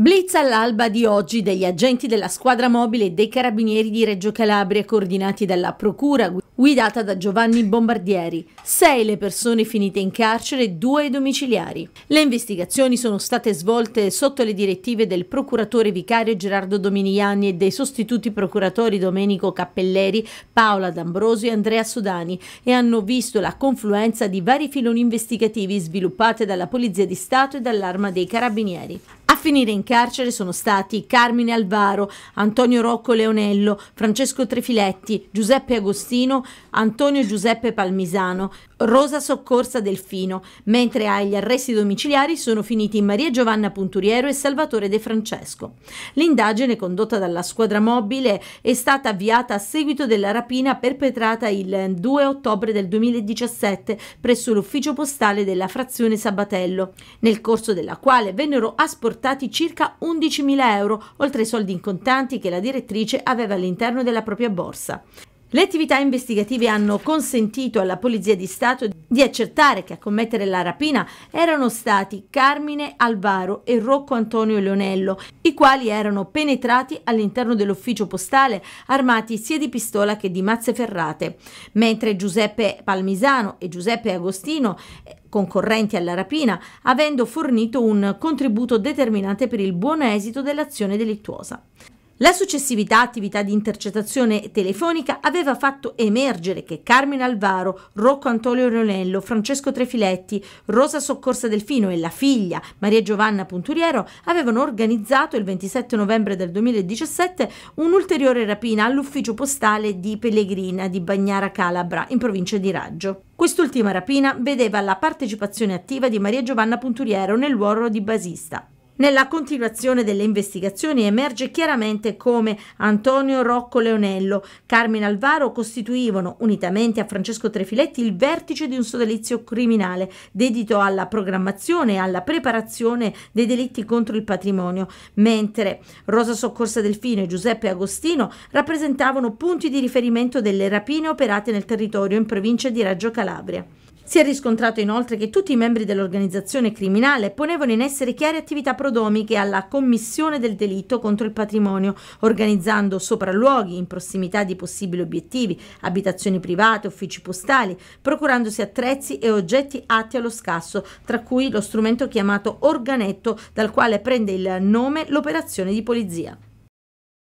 Blitz all'alba di oggi degli agenti della squadra mobile e dei carabinieri di Reggio Calabria coordinati dalla Procura guidata da Giovanni Bombardieri, sei le persone finite in carcere e due i domiciliari. Le investigazioni sono state svolte sotto le direttive del procuratore vicario Gerardo Dominiani e dei sostituti procuratori Domenico Cappelleri, Paola D'Ambrosio e Andrea Sodani e hanno visto la confluenza di vari filoni investigativi sviluppati dalla Polizia di Stato e dall'Arma dei Carabinieri. A finire in carcere sono stati Carmine Alvaro, Antonio Rocco Leonello, Francesco Trefiletti, Giuseppe Agostino, Antonio Giuseppe Palmisano, Rosa Soccorsa Delfino, mentre agli arresti domiciliari sono finiti Maria Giovanna Punturiero e Salvatore De Francesco. L'indagine condotta dalla squadra mobile è stata avviata a seguito della rapina perpetrata il 2 ottobre del 2017 presso l'ufficio postale della frazione Sabatello, nel corso della quale vennero asportati circa 11.000 euro, oltre ai soldi in contanti che la direttrice aveva all'interno della propria borsa. Le attività investigative hanno consentito alla Polizia di Stato di accertare che a commettere la rapina erano stati Carmine Alvaro e Rocco Antonio Leonello, i quali erano penetrati all'interno dell'ufficio postale armati sia di pistola che di mazze ferrate, mentre Giuseppe Palmisano e Giuseppe Agostino eh, concorrenti alla rapina, avendo fornito un contributo determinante per il buon esito dell'azione delittuosa. La successiva attività di intercettazione telefonica aveva fatto emergere che Carmine Alvaro, Rocco Antonio Leonello, Francesco Trefiletti, Rosa Soccorsa Delfino e la figlia Maria Giovanna Punturiero avevano organizzato il 27 novembre del 2017 un'ulteriore rapina all'ufficio postale di Pellegrina di Bagnara Calabra, in provincia di Raggio. Quest'ultima rapina vedeva la partecipazione attiva di Maria Giovanna Punturiero nel ruolo di basista. Nella continuazione delle investigazioni emerge chiaramente come Antonio Rocco Leonello, Carmine Alvaro costituivano, unitamente a Francesco Trefiletti, il vertice di un sodalizio criminale dedito alla programmazione e alla preparazione dei delitti contro il patrimonio, mentre Rosa Soccorsa Delfino e Giuseppe Agostino rappresentavano punti di riferimento delle rapine operate nel territorio in provincia di Reggio Calabria. Si è riscontrato inoltre che tutti i membri dell'organizzazione criminale ponevano in essere chiare attività prodomiche alla commissione del delitto contro il patrimonio, organizzando sopralluoghi in prossimità di possibili obiettivi, abitazioni private, uffici postali, procurandosi attrezzi e oggetti atti allo scasso, tra cui lo strumento chiamato organetto dal quale prende il nome l'operazione di polizia.